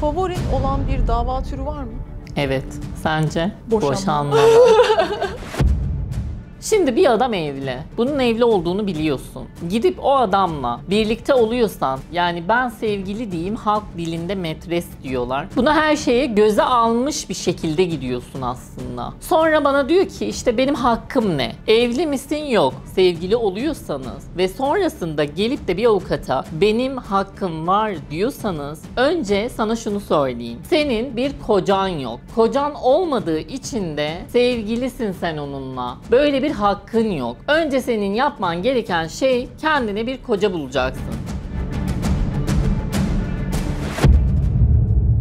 favorin olan bir dava türü var mı? Evet. Sence? Boşanma. Boşanma. Şimdi bir adam evli. Bunun evli olduğunu biliyorsun. Gidip o adamla birlikte oluyorsan yani ben sevgili diyeyim halk dilinde metres diyorlar. Buna her şeye göze almış bir şekilde gidiyorsun aslında. Sonra bana diyor ki işte benim hakkım ne? Evli misin? Yok. Sevgili oluyorsanız ve sonrasında gelip de bir avukata benim hakkım var diyorsanız önce sana şunu söyleyeyim. Senin bir kocan yok. Kocan olmadığı için de sevgilisin sen onunla. Böyle bir bir hakkın yok. Önce senin yapman gereken şey kendine bir koca bulacaksın.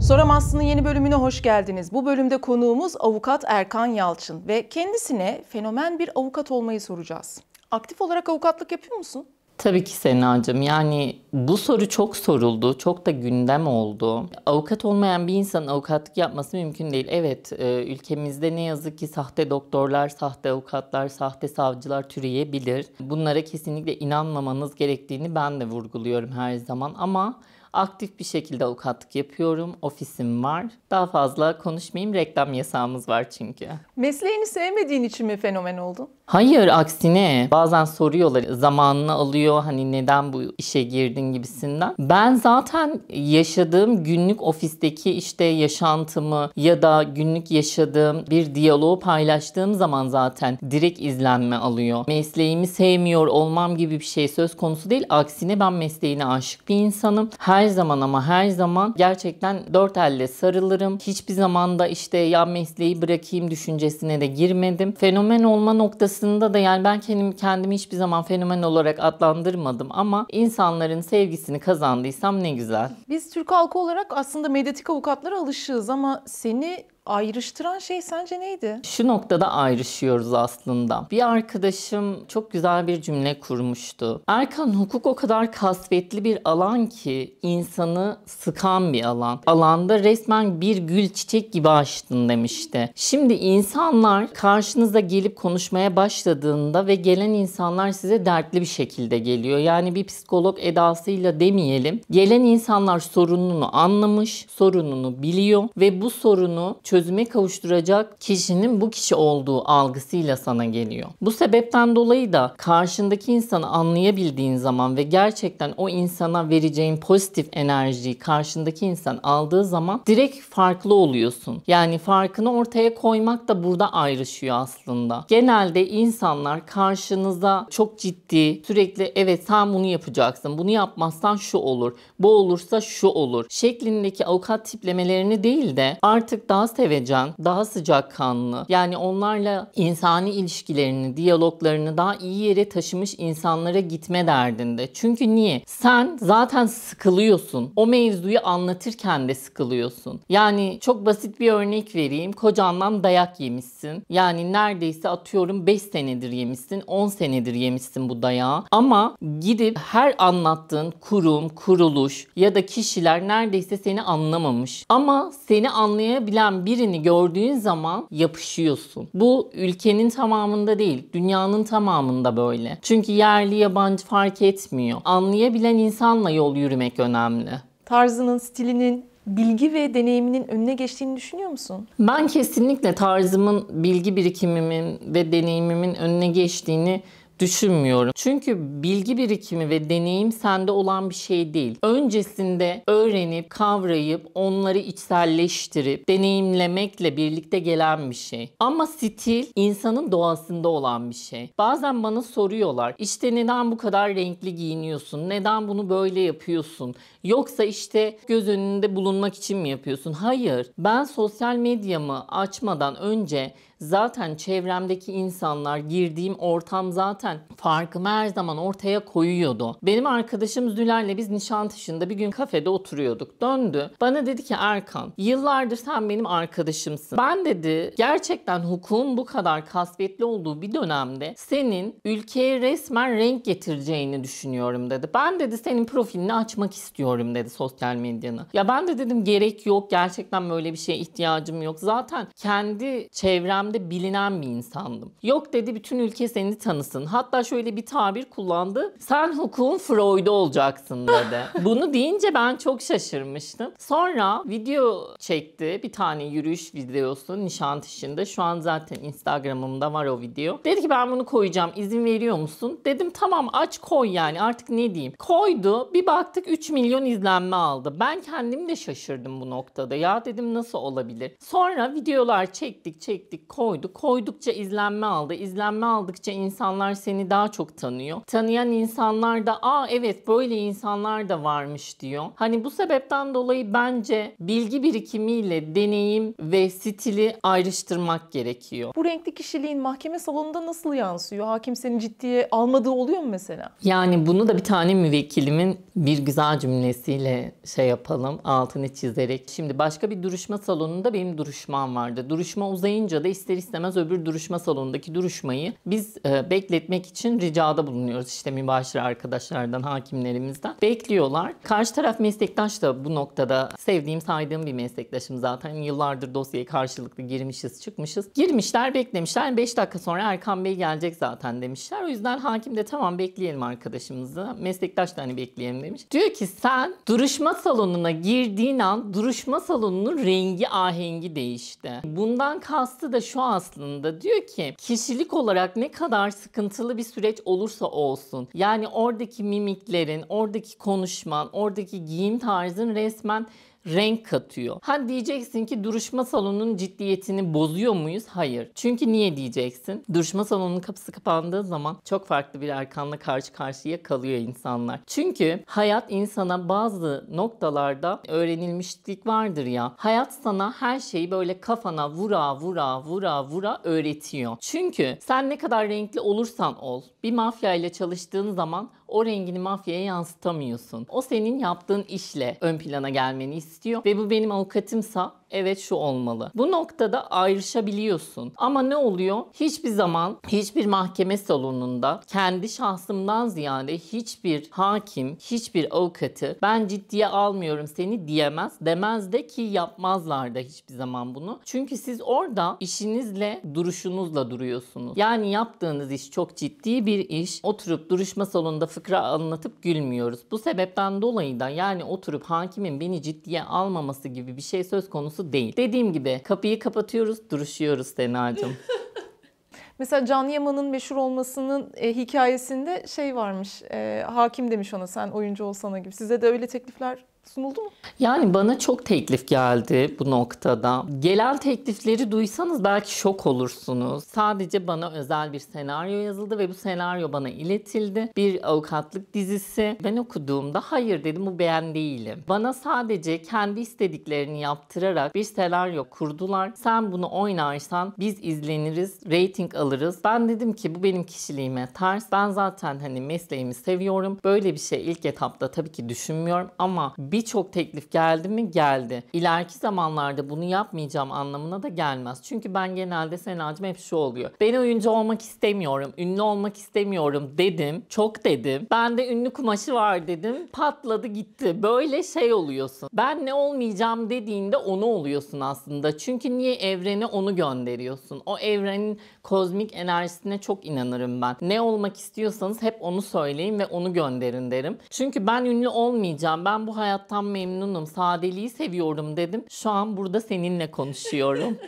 Soram Aslı'nın yeni bölümüne hoş geldiniz. Bu bölümde konuğumuz avukat Erkan Yalçın ve kendisine fenomen bir avukat olmayı soracağız. Aktif olarak avukatlık yapıyor musun? Tabii ki Sena'cığım. Yani bu soru çok soruldu, çok da gündem oldu. Avukat olmayan bir insanın avukatlık yapması mümkün değil. Evet, e, ülkemizde ne yazık ki sahte doktorlar, sahte avukatlar, sahte savcılar türeyebilir. Bunlara kesinlikle inanmamanız gerektiğini ben de vurguluyorum her zaman ama Aktif bir şekilde avukatlık yapıyorum. Ofisim var. Daha fazla konuşmayayım. Reklam yasağımız var çünkü. Mesleğini sevmediğin için mi fenomen oldun? Hayır aksine bazen soruyorlar zamanını alıyor hani neden bu işe girdin gibisinden. Ben zaten yaşadığım günlük ofisteki işte yaşantımı ya da günlük yaşadığım bir diyaloğu paylaştığım zaman zaten direkt izlenme alıyor. Mesleğimi sevmiyor olmam gibi bir şey söz konusu değil. Aksine ben mesleğine aşık bir insanım. Her her zaman ama her zaman gerçekten dört elle sarılırım. Hiçbir zaman da işte ya mesleği bırakayım düşüncesine de girmedim. Fenomen olma noktasında da yani ben kendimi, kendimi hiçbir zaman fenomen olarak adlandırmadım ama insanların sevgisini kazandıysam ne güzel. Biz Türk halkı olarak aslında medyatik avukatlara alışığız ama seni ayrıştıran şey sence neydi? Şu noktada ayrışıyoruz aslında. Bir arkadaşım çok güzel bir cümle kurmuştu. Erkan hukuk o kadar kasvetli bir alan ki insanı sıkan bir alan. Alanda resmen bir gül çiçek gibi açtın demişti. Şimdi insanlar karşınıza gelip konuşmaya başladığında ve gelen insanlar size dertli bir şekilde geliyor. Yani bir psikolog edasıyla demeyelim. Gelen insanlar sorununu anlamış, sorununu biliyor ve bu sorunu çözüyor çözüme kavuşturacak kişinin bu kişi olduğu algısıyla sana geliyor. Bu sebepten dolayı da karşındaki insanı anlayabildiğin zaman ve gerçekten o insana vereceğin pozitif enerjiyi karşındaki insan aldığı zaman direkt farklı oluyorsun. Yani farkını ortaya koymak da burada ayrışıyor aslında. Genelde insanlar karşınıza çok ciddi sürekli evet sen bunu yapacaksın. Bunu yapmazsan şu olur. Bu olursa şu olur. Şeklindeki avukat tiplemelerini değil de artık daha sev sevecen, daha sıcakkanlı yani onlarla insani ilişkilerini, diyaloglarını daha iyi yere taşımış insanlara gitme derdinde. Çünkü niye? Sen zaten sıkılıyorsun. O mevzuyu anlatırken de sıkılıyorsun. Yani çok basit bir örnek vereyim. Kocandan dayak yemişsin. Yani neredeyse atıyorum 5 senedir yemişsin, 10 senedir yemişsin bu dayağı. Ama gidip her anlattığın kurum, kuruluş ya da kişiler neredeyse seni anlamamış. Ama seni anlayabilen bir birini gördüğün zaman yapışıyorsun. Bu ülkenin tamamında değil, dünyanın tamamında böyle. Çünkü yerli yabancı fark etmiyor. Anlayabilen insanla yol yürümek önemli. Tarzının, stilinin, bilgi ve deneyiminin önüne geçtiğini düşünüyor musun? Ben kesinlikle tarzımın, bilgi birikimimin ve deneyimimin önüne geçtiğini düşünmüyorum. Çünkü bilgi birikimi ve deneyim sende olan bir şey değil. Öncesinde öğrenip, kavrayıp, onları içselleştirip, deneyimlemekle birlikte gelen bir şey. Ama stil insanın doğasında olan bir şey. Bazen bana soruyorlar işte neden bu kadar renkli giyiniyorsun? Neden bunu böyle yapıyorsun? Yoksa işte göz önünde bulunmak için mi yapıyorsun? Hayır. Ben sosyal medyamı açmadan önce zaten çevremdeki insanlar, girdiğim ortam zaten farkımı her zaman ortaya koyuyordu. Benim arkadaşım Züler'le biz Nişantaşı'nda bir gün kafede oturuyorduk. Döndü. Bana dedi ki Erkan, yıllardır sen benim arkadaşımsın. Ben dedi gerçekten hukukun bu kadar kasvetli olduğu bir dönemde senin ülkeye resmen renk getireceğini düşünüyorum dedi. Ben dedi senin profilini açmak istiyorum istemiyorum dedi sosyal medyanı. Ya ben de dedim gerek yok gerçekten böyle bir şeye ihtiyacım yok. Zaten kendi çevremde bilinen bir insandım. Yok dedi bütün ülke seni tanısın. Hatta şöyle bir tabir kullandı. Sen hukukun Freud'u olacaksın dedi. Bunu deyince ben çok şaşırmıştım. Sonra video çekti. Bir tane yürüyüş videosu Nişantaşı'nda. Şu an zaten Instagram'ımda var o video. Dedi ki ben bunu koyacağım. İzin veriyor musun? Dedim tamam aç koy yani artık ne diyeyim. Koydu. Bir baktık 3 milyon milyon izlenme aldı. Ben kendim de şaşırdım bu noktada. Ya dedim nasıl olabilir? Sonra videolar çektik çektik koyduk. Koydukça izlenme aldı. İzlenme aldıkça insanlar seni daha çok tanıyor. Tanıyan insanlar da aa evet böyle insanlar da varmış diyor. Hani bu sebepten dolayı bence bilgi birikimiyle deneyim ve stili ayrıştırmak gerekiyor. Bu renkli kişiliğin mahkeme salonunda nasıl yansıyor? Hakim seni ciddiye almadığı oluyor mu mesela? Yani bunu da bir tane müvekkilimin bir güzel cümle bahanesiyle şey yapalım, altını çizerek. Şimdi başka bir duruşma salonunda benim duruşmam vardı. Duruşma uzayınca da ister istemez öbür duruşma salonundaki duruşmayı biz e, bekletmek için ricada bulunuyoruz. İşte mübaşir arkadaşlardan, hakimlerimizden. Bekliyorlar. Karşı taraf meslektaş da bu noktada sevdiğim, saydığım bir meslektaşım zaten. Yıllardır dosyaya karşılıklı girmişiz, çıkmışız. Girmişler, beklemişler. 5 dakika sonra Erkan Bey gelecek zaten demişler. O yüzden hakim de tamam bekleyelim arkadaşımızı. Meslektaş da hani bekleyelim demiş. Diyor ki sen sen duruşma salonuna girdiğin an duruşma salonunun rengi ahengi değişti. Bundan kastı da şu aslında diyor ki kişilik olarak ne kadar sıkıntılı bir süreç olursa olsun yani oradaki mimiklerin, oradaki konuşman, oradaki giyim tarzın resmen renk katıyor. Ha diyeceksin ki duruşma salonunun ciddiyetini bozuyor muyuz? Hayır. Çünkü niye diyeceksin? Duruşma salonunun kapısı kapandığı zaman çok farklı bir Erkan'la karşı karşıya kalıyor insanlar. Çünkü hayat insana bazı noktalarda öğrenilmişlik vardır ya. Hayat sana her şeyi böyle kafana vura vura vura vura öğretiyor. Çünkü sen ne kadar renkli olursan ol bir mafya ile çalıştığın zaman o rengini mafyaya yansıtamıyorsun. O senin yaptığın işle ön plana gelmeni istiyor ve bu benim avukatımsa evet şu olmalı. Bu noktada ayrışabiliyorsun. Ama ne oluyor? Hiçbir zaman hiçbir mahkeme salonunda kendi şahsımdan ziyade hiçbir hakim, hiçbir avukatı ben ciddiye almıyorum seni diyemez. Demez de ki yapmazlar da hiçbir zaman bunu. Çünkü siz orada işinizle, duruşunuzla duruyorsunuz. Yani yaptığınız iş çok ciddi bir iş. Oturup duruşma salonunda fıkra anlatıp gülmüyoruz. Bu sebepten dolayı da yani oturup hakimin beni ciddiye almaması gibi bir şey söz konusu konusu değil. Dediğim gibi kapıyı kapatıyoruz, duruşuyoruz Sena'cığım. Mesela Can Yaman'ın meşhur olmasının e, hikayesinde şey varmış. E, hakim demiş ona sen oyuncu olsana gibi. Size de öyle teklifler sunuldu mu? Yani bana çok teklif geldi bu noktada. Gelen teklifleri duysanız belki şok olursunuz. Sadece bana özel bir senaryo yazıldı ve bu senaryo bana iletildi. Bir avukatlık dizisi. Ben okuduğumda hayır dedim bu beğen değilim. Bana sadece kendi istediklerini yaptırarak bir senaryo kurdular. Sen bunu oynarsan biz izleniriz, rating alırız. Ben dedim ki bu benim kişiliğime ters. Ben zaten hani mesleğimi seviyorum. Böyle bir şey ilk etapta tabii ki düşünmüyorum ama bir birçok teklif geldi mi? Geldi. İleriki zamanlarda bunu yapmayacağım anlamına da gelmez. Çünkü ben genelde Senacığım hep şu oluyor. Ben oyuncu olmak istemiyorum, ünlü olmak istemiyorum dedim. Çok dedim. Ben de ünlü kumaşı var dedim. Patladı gitti. Böyle şey oluyorsun. Ben ne olmayacağım dediğinde onu oluyorsun aslında. Çünkü niye evrene onu gönderiyorsun? O evrenin kozmik enerjisine çok inanırım ben. Ne olmak istiyorsanız hep onu söyleyin ve onu gönderin derim. Çünkü ben ünlü olmayacağım. Ben bu hayat hayattan memnunum, sadeliği seviyorum dedim. Şu an burada seninle konuşuyorum.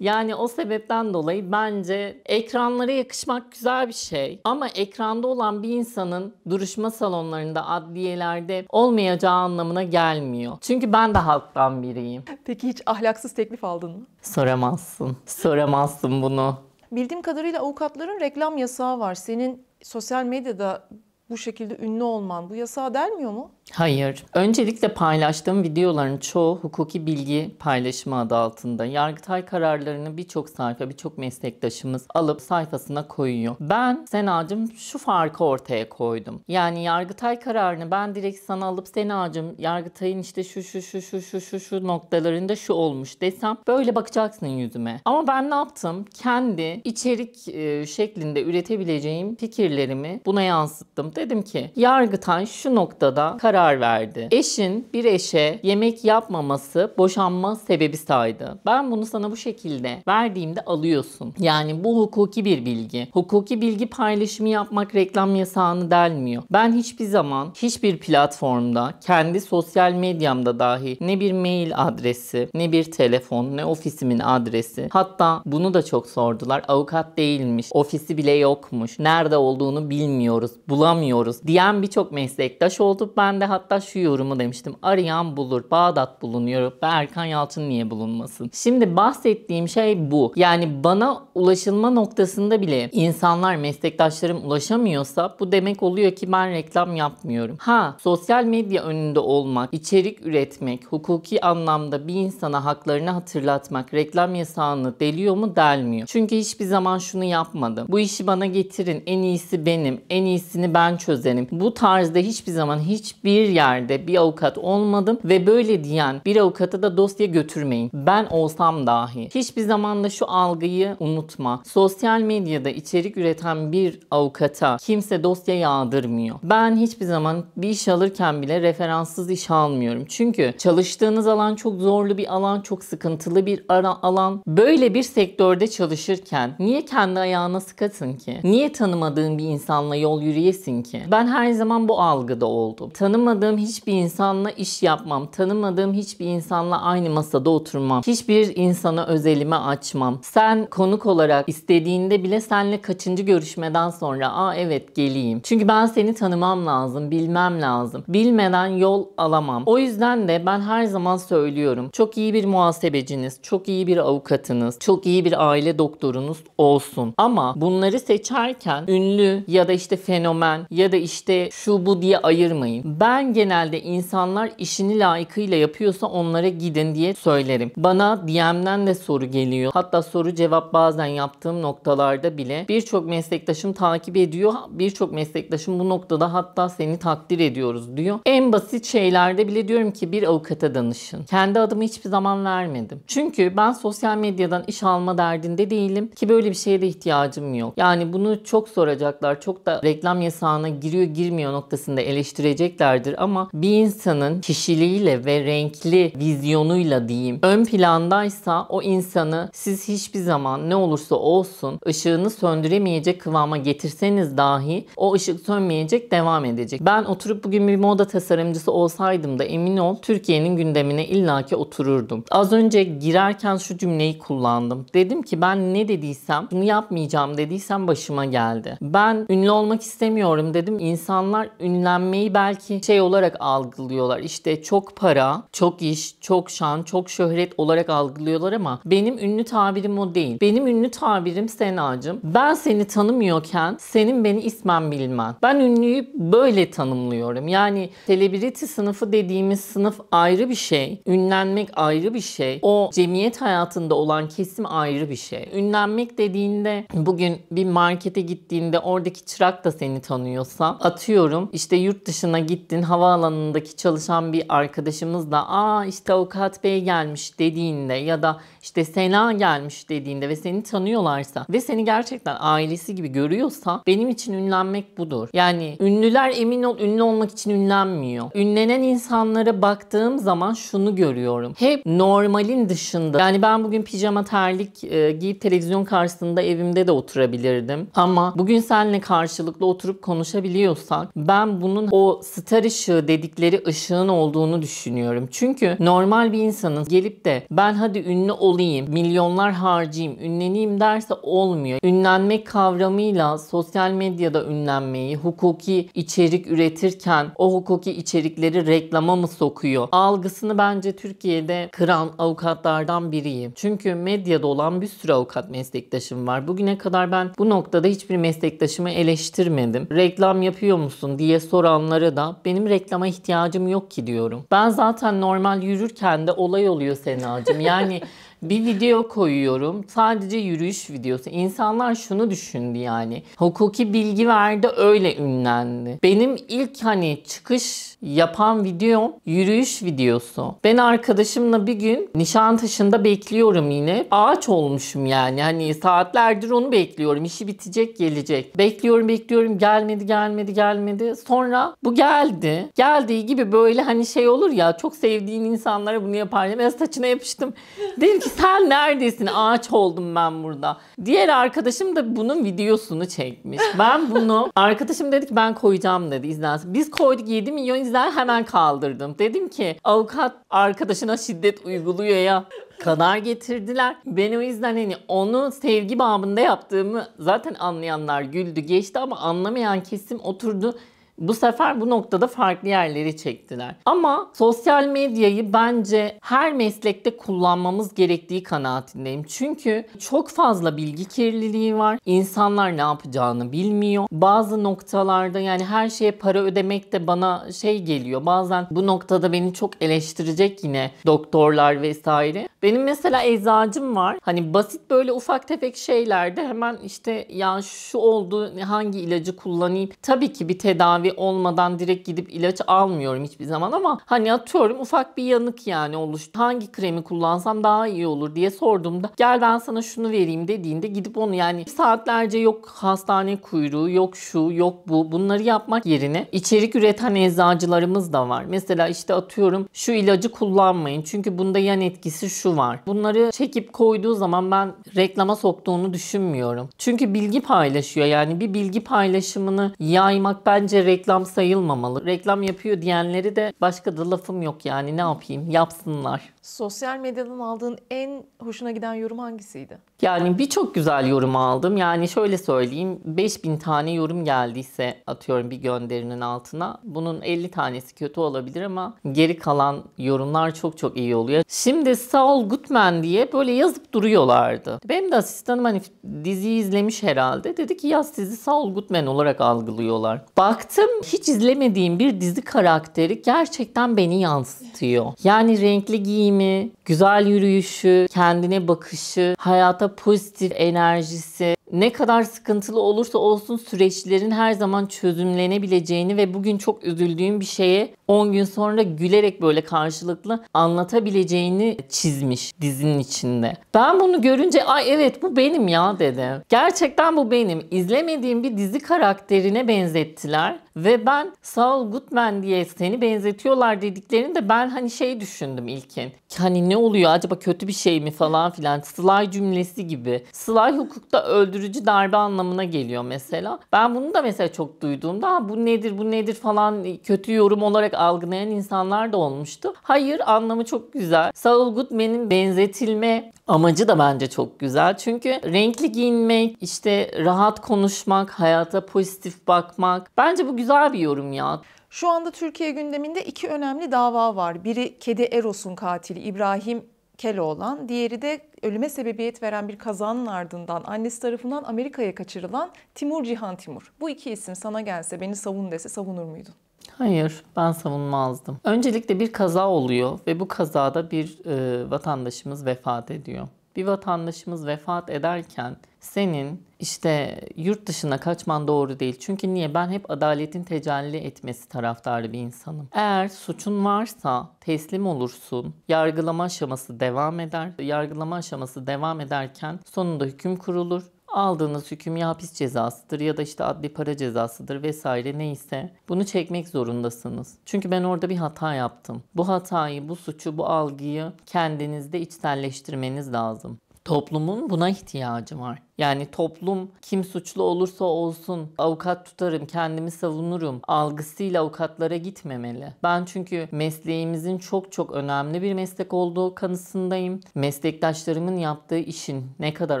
Yani o sebepten dolayı bence ekranlara yakışmak güzel bir şey. Ama ekranda olan bir insanın duruşma salonlarında, adliyelerde olmayacağı anlamına gelmiyor. Çünkü ben de halktan biriyim. Peki hiç ahlaksız teklif aldın mı? Soramazsın. Soramazsın bunu. Bildiğim kadarıyla avukatların reklam yasağı var. Senin sosyal medyada bu şekilde ünlü olman bu yasağa delmiyor mu? Hayır. Öncelikle paylaştığım videoların çoğu hukuki bilgi paylaşımı adı altında. Yargıtay kararlarını birçok sayfa, birçok meslektaşımız alıp sayfasına koyuyor. Ben Senacım şu farkı ortaya koydum. Yani Yargıtay kararını ben direkt sana alıp Senacım Yargıtay'ın işte şu şu şu şu şu şu şu noktalarında şu olmuş desem böyle bakacaksın yüzüme. Ama ben ne yaptım? Kendi içerik e, şeklinde üretebileceğim fikirlerimi buna yansıttım. Dedim ki Yargıtay şu noktada karar karar verdi. Eşin bir eşe yemek yapmaması boşanma sebebi saydı. Ben bunu sana bu şekilde verdiğimde alıyorsun. Yani bu hukuki bir bilgi. Hukuki bilgi paylaşımı yapmak reklam yasağını delmiyor. Ben hiçbir zaman hiçbir platformda kendi sosyal medyamda dahi ne bir mail adresi ne bir telefon ne ofisimin adresi hatta bunu da çok sordular. Avukat değilmiş. Ofisi bile yokmuş. Nerede olduğunu bilmiyoruz. Bulamıyoruz. Diyen birçok meslektaş oldu benden de hatta şu yorumu demiştim. Arayan bulur, Bağdat bulunuyor ve Erkan Yalçın niye bulunmasın? Şimdi bahsettiğim şey bu. Yani bana ulaşılma noktasında bile insanlar, meslektaşlarım ulaşamıyorsa bu demek oluyor ki ben reklam yapmıyorum. Ha sosyal medya önünde olmak, içerik üretmek, hukuki anlamda bir insana haklarını hatırlatmak reklam yasağını deliyor mu delmiyor. Çünkü hiçbir zaman şunu yapmadım. Bu işi bana getirin, en iyisi benim, en iyisini ben çözerim. Bu tarzda hiçbir zaman hiçbir bir yerde bir avukat olmadım ve böyle diyen bir avukata da dosya götürmeyin. Ben olsam dahi. Hiçbir zaman da şu algıyı unutma. Sosyal medyada içerik üreten bir avukata kimse dosya yağdırmıyor. Ben hiçbir zaman bir iş alırken bile referanssız iş almıyorum. Çünkü çalıştığınız alan çok zorlu bir alan, çok sıkıntılı bir ara alan. Böyle bir sektörde çalışırken niye kendi ayağına sıkatın ki? Niye tanımadığın bir insanla yol yürüyesin ki? Ben her zaman bu algıda oldum. Tanım Tanımadığım hiçbir insanla iş yapmam. Tanımadığım hiçbir insanla aynı masada oturmam. Hiçbir insana özelime açmam. Sen konuk olarak istediğinde bile senle kaçıncı görüşmeden sonra aa evet geleyim. Çünkü ben seni tanımam lazım, bilmem lazım. Bilmeden yol alamam. O yüzden de ben her zaman söylüyorum. Çok iyi bir muhasebeciniz, çok iyi bir avukatınız, çok iyi bir aile doktorunuz olsun. Ama bunları seçerken ünlü ya da işte fenomen ya da işte şu bu diye ayırmayın. Ben ben genelde insanlar işini layıkıyla yapıyorsa onlara gidin diye söylerim. Bana DM'den de soru geliyor. Hatta soru cevap bazen yaptığım noktalarda bile birçok meslektaşım takip ediyor. Birçok meslektaşım bu noktada hatta seni takdir ediyoruz diyor. En basit şeylerde bile diyorum ki bir avukata danışın. Kendi adımı hiçbir zaman vermedim. Çünkü ben sosyal medyadan iş alma derdinde değilim ki böyle bir şeye de ihtiyacım yok. Yani bunu çok soracaklar. Çok da reklam yasağına giriyor girmiyor noktasında eleştirecekler vardır ama bir insanın kişiliğiyle ve renkli vizyonuyla diyeyim ön plandaysa o insanı siz hiçbir zaman ne olursa olsun ışığını söndüremeyecek kıvama getirseniz dahi o ışık sönmeyecek devam edecek. Ben oturup bugün bir moda tasarımcısı olsaydım da emin ol Türkiye'nin gündemine illaki otururdum. Az önce girerken şu cümleyi kullandım. Dedim ki ben ne dediysem bunu yapmayacağım dediysem başıma geldi. Ben ünlü olmak istemiyorum dedim. İnsanlar ünlenmeyi belki şey şey olarak algılıyorlar. İşte çok para, çok iş, çok şan, çok şöhret olarak algılıyorlar ama benim ünlü tabirim o değil. Benim ünlü tabirim Sena'cığım. Ben seni tanımıyorken senin beni ismen bilmen. Ben ünlüyü böyle tanımlıyorum. Yani celebrity sınıfı dediğimiz sınıf ayrı bir şey. Ünlenmek ayrı bir şey. O cemiyet hayatında olan kesim ayrı bir şey. Ünlenmek dediğinde bugün bir markete gittiğinde oradaki çırak da seni tanıyorsa atıyorum işte yurt dışına gitti gittin havaalanındaki çalışan bir arkadaşımızla aa işte avukat bey gelmiş dediğinde ya da işte Sena gelmiş dediğinde ve seni tanıyorlarsa ve seni gerçekten ailesi gibi görüyorsa benim için ünlenmek budur. Yani ünlüler emin ol ünlü olmak için ünlenmiyor. Ünlenen insanlara baktığım zaman şunu görüyorum. Hep normalin dışında. Yani ben bugün pijama terlik e, giyip televizyon karşısında evimde de oturabilirdim. Ama bugün seninle karşılıklı oturup konuşabiliyorsak ben bunun o star ışığı dedikleri ışığın olduğunu düşünüyorum. Çünkü normal bir insanın gelip de ben hadi ünlü ol olayım, milyonlar harcayayım, ünleneyim derse olmuyor. Ünlenme kavramıyla sosyal medyada ünlenmeyi, hukuki içerik üretirken o hukuki içerikleri reklama mı sokuyor? Algısını bence Türkiye'de kıran avukatlardan biriyim. Çünkü medyada olan bir sürü avukat meslektaşım var. Bugüne kadar ben bu noktada hiçbir meslektaşımı eleştirmedim. Reklam yapıyor musun diye soranlara da benim reklama ihtiyacım yok ki diyorum. Ben zaten normal yürürken de olay oluyor Sena'cığım. Yani bir video koyuyorum. Sadece yürüyüş videosu. İnsanlar şunu düşündü yani. Hukuki bilgi verdi öyle ünlendi. Benim ilk hani çıkış yapan videom yürüyüş videosu. Ben arkadaşımla bir gün Nişantaşı'nda bekliyorum yine. Ağaç olmuşum yani. Hani saatlerdir onu bekliyorum. İşi bitecek gelecek. Bekliyorum bekliyorum gelmedi gelmedi gelmedi. Sonra bu geldi. Geldiği gibi böyle hani şey olur ya çok sevdiğin insanlara bunu yapar. Ben saçına yapıştım. Dedim ki sen neredesin? Ağaç oldum ben burada. Diğer arkadaşım da bunun videosunu çekmiş. Ben bunu arkadaşım dedi ki ben koyacağım dedi izlensin. Biz koyduk 7 milyon izler hemen kaldırdım. Dedim ki avukat arkadaşına şiddet uyguluyor ya kadar getirdiler. Ben o yüzden hani onu sevgi babında yaptığımı zaten anlayanlar güldü geçti ama anlamayan kesim oturdu bu sefer bu noktada farklı yerleri çektiler. Ama sosyal medyayı bence her meslekte kullanmamız gerektiği kanaatindeyim. Çünkü çok fazla bilgi kirliliği var. İnsanlar ne yapacağını bilmiyor. Bazı noktalarda yani her şeye para ödemek de bana şey geliyor. Bazen bu noktada beni çok eleştirecek yine doktorlar vesaire. Benim mesela eczacım var. Hani basit böyle ufak tefek şeylerde hemen işte ya şu oldu hangi ilacı kullanayım. Tabii ki bir tedavi tedavi olmadan direkt gidip ilaç almıyorum hiçbir zaman ama hani atıyorum ufak bir yanık yani oluştu. Hangi kremi kullansam daha iyi olur diye sorduğumda gel ben sana şunu vereyim dediğinde gidip onu yani saatlerce yok hastane kuyruğu yok şu yok bu bunları yapmak yerine içerik üreten eczacılarımız da var. Mesela işte atıyorum şu ilacı kullanmayın çünkü bunda yan etkisi şu var. Bunları çekip koyduğu zaman ben reklama soktuğunu düşünmüyorum. Çünkü bilgi paylaşıyor yani bir bilgi paylaşımını yaymak bence reklam sayılmamalı. Reklam yapıyor diyenleri de başka da lafım yok yani ne yapayım yapsınlar. Sosyal medyadan aldığın en hoşuna giden yorum hangisiydi? Yani birçok güzel yorum aldım. Yani şöyle söyleyeyim 5000 tane yorum geldiyse atıyorum bir gönderinin altına. Bunun 50 tanesi kötü olabilir ama geri kalan yorumlar çok çok iyi oluyor. Şimdi Saul Goodman diye böyle yazıp duruyorlardı. Benim de asistanım hani diziyi izlemiş herhalde. Dedi ki ya sizi Saul Goodman olarak algılıyorlar. Baktım hiç izlemediğim bir dizi karakteri gerçekten beni yansıtıyor. Yani renkli giyim giyimi, güzel yürüyüşü, kendine bakışı, hayata pozitif enerjisi, ne kadar sıkıntılı olursa olsun süreçlerin her zaman çözümlenebileceğini ve bugün çok üzüldüğüm bir şeye 10 gün sonra gülerek böyle karşılıklı anlatabileceğini çizmiş dizinin içinde. Ben bunu görünce ay evet bu benim ya dedim. Gerçekten bu benim. İzlemediğim bir dizi karakterine benzettiler. Ve ben Saul Goodman diye seni benzetiyorlar dediklerinde ben hani şey düşündüm ilkin. Hani ne oluyor acaba kötü bir şey mi falan filan. Sly cümlesi gibi. Sly hukukta öldürücü darbe anlamına geliyor mesela. Ben bunu da mesela çok duyduğumda bu nedir bu nedir falan kötü yorum olarak algılayan insanlar da olmuştu. Hayır anlamı çok güzel. Saul Goodman'in benzetilme amacı da bence çok güzel. Çünkü renkli giyinmek, işte rahat konuşmak, hayata pozitif bakmak. Bence bu güzel güzel bir yorum ya. Şu anda Türkiye gündeminde iki önemli dava var. Biri Kedi Eros'un katili İbrahim Keloğlan, diğeri de ölüme sebebiyet veren bir kazanın ardından annesi tarafından Amerika'ya kaçırılan Timur Cihan Timur. Bu iki isim sana gelse beni savun dese savunur muydun? Hayır, ben savunmazdım. Öncelikle bir kaza oluyor ve bu kazada bir e, vatandaşımız vefat ediyor. Bir vatandaşımız vefat ederken senin işte yurt dışına kaçman doğru değil. Çünkü niye? Ben hep adaletin tecelli etmesi taraftarı bir insanım. Eğer suçun varsa teslim olursun. Yargılama aşaması devam eder. Yargılama aşaması devam ederken sonunda hüküm kurulur aldığınız hüküm ya hapis cezasıdır ya da işte adli para cezasıdır vesaire neyse bunu çekmek zorundasınız. Çünkü ben orada bir hata yaptım. Bu hatayı, bu suçu, bu algıyı kendinizde içselleştirmeniz lazım. Toplumun buna ihtiyacı var. Yani toplum kim suçlu olursa olsun avukat tutarım, kendimi savunurum algısıyla avukatlara gitmemeli. Ben çünkü mesleğimizin çok çok önemli bir meslek olduğu kanısındayım. Meslektaşlarımın yaptığı işin ne kadar